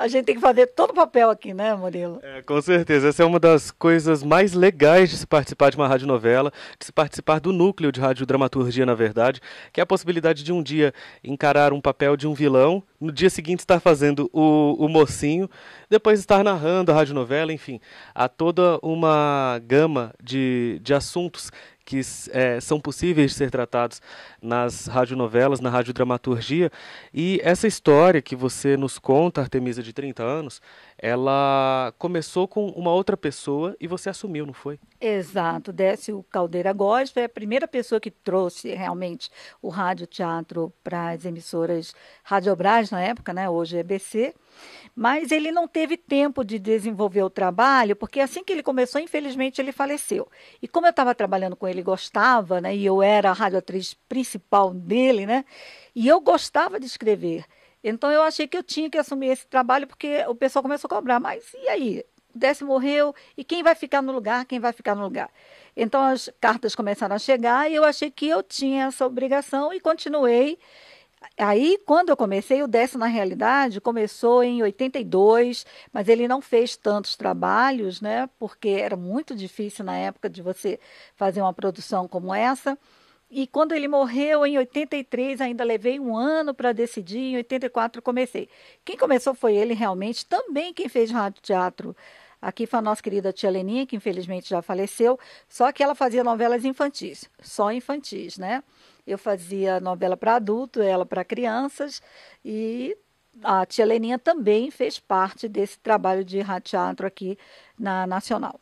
a gente tem que fazer todo o papel aqui, né, Murilo? É, com certeza. Essa é uma das coisas mais legais de se participar de uma radionovela, de se participar do núcleo de radiodramaturgia, na verdade, que é a possibilidade de um dia encarar um papel de um vilão, no dia seguinte estar fazendo o, o mocinho, depois estar narrando a radionovela, enfim. Há toda uma gama de, de assuntos que é, são possíveis de ser tratados nas radionovelas, na radiodramaturgia. E essa história que você nos conta, Artemisa, de 30 anos, ela começou com uma outra pessoa e você assumiu, não foi? Exato. Décio Caldeira Góes foi a primeira pessoa que trouxe realmente o rádio teatro para as emissoras Radiobras na época, né? hoje é BC. Mas ele não teve tempo de desenvolver o trabalho, porque assim que ele começou, infelizmente, ele faleceu. E como eu estava trabalhando com ele, gostava, né? E eu era a radioatriz principal dele, né? E eu gostava de escrever. Então eu achei que eu tinha que assumir esse trabalho, porque o pessoal começou a cobrar. Mas e aí? O décimo morreu, e quem vai ficar no lugar? Quem vai ficar no lugar? Então as cartas começaram a chegar e eu achei que eu tinha essa obrigação e continuei Aí, quando eu comecei, o Décio, na realidade, começou em 82, mas ele não fez tantos trabalhos, né? Porque era muito difícil na época de você fazer uma produção como essa. E quando ele morreu, em 83, ainda levei um ano para decidir, em 84 comecei. Quem começou foi ele realmente, também quem fez rádio teatro Aqui foi a nossa querida tia Leninha, que infelizmente já faleceu, só que ela fazia novelas infantis, só infantis, né? Eu fazia novela para adulto, ela para crianças, e a tia Leninha também fez parte desse trabalho de teatro aqui na Nacional.